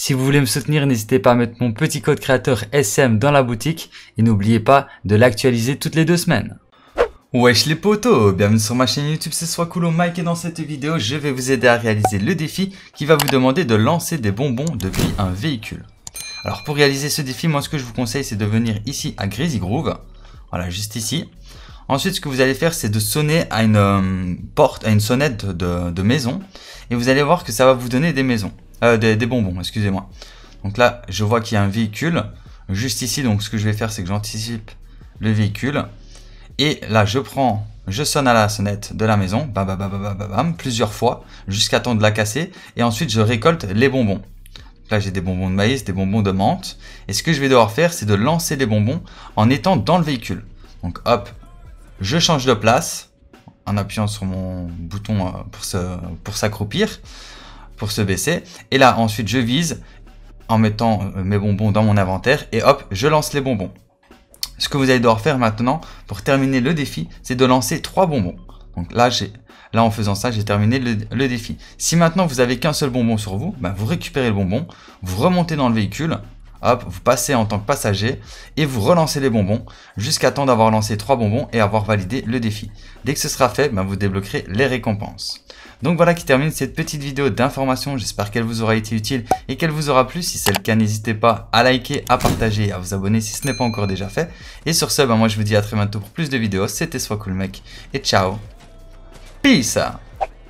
Si vous voulez me soutenir, n'hésitez pas à mettre mon petit code créateur SM dans la boutique et n'oubliez pas de l'actualiser toutes les deux semaines. Wesh les potos, bienvenue sur ma chaîne YouTube, c'est Coulo Mike et dans cette vidéo, je vais vous aider à réaliser le défi qui va vous demander de lancer des bonbons depuis un véhicule. Alors pour réaliser ce défi, moi ce que je vous conseille c'est de venir ici à Greasy Groove, voilà juste ici. Ensuite ce que vous allez faire c'est de sonner à une euh, porte, à une sonnette de maison et vous allez voir que ça va vous donner des maisons. Euh, des, bonbons, excusez-moi. Donc là, je vois qu'il y a un véhicule. Juste ici, donc ce que je vais faire, c'est que j'anticipe le véhicule. Et là, je prends, je sonne à la sonnette de la maison, bam, bam, bam, bam, bam, plusieurs fois, jusqu'à temps de la casser. Et ensuite, je récolte les bonbons. là, j'ai des bonbons de maïs, des bonbons de menthe. Et ce que je vais devoir faire, c'est de lancer les bonbons en étant dans le véhicule. Donc hop, je change de place en appuyant sur mon bouton euh, pour s'accroupir pour se baisser. Et là, ensuite, je vise en mettant euh, mes bonbons dans mon inventaire et hop, je lance les bonbons. Ce que vous allez devoir faire maintenant pour terminer le défi, c'est de lancer trois bonbons. Donc là, j'ai Là, en faisant ça, j'ai terminé le, défi. Si maintenant vous avez qu'un seul bonbon sur vous, bah, vous récupérez le bonbon, vous remontez dans le véhicule, Hop, vous passez en tant que passager et vous relancez les bonbons jusqu'à temps d'avoir lancé 3 bonbons et avoir validé le défi. Dès que ce sera fait, ben, vous débloquerez les récompenses. Donc voilà qui termine cette petite vidéo d'information. J'espère qu'elle vous aura été utile et qu'elle vous aura plu. Si c'est le cas, n'hésitez pas à liker, à partager et à vous abonner si ce n'est pas encore déjà fait. Et sur ce, ben, moi je vous dis à très bientôt pour plus de vidéos. C'était Soit Cool Mec et ciao. Peace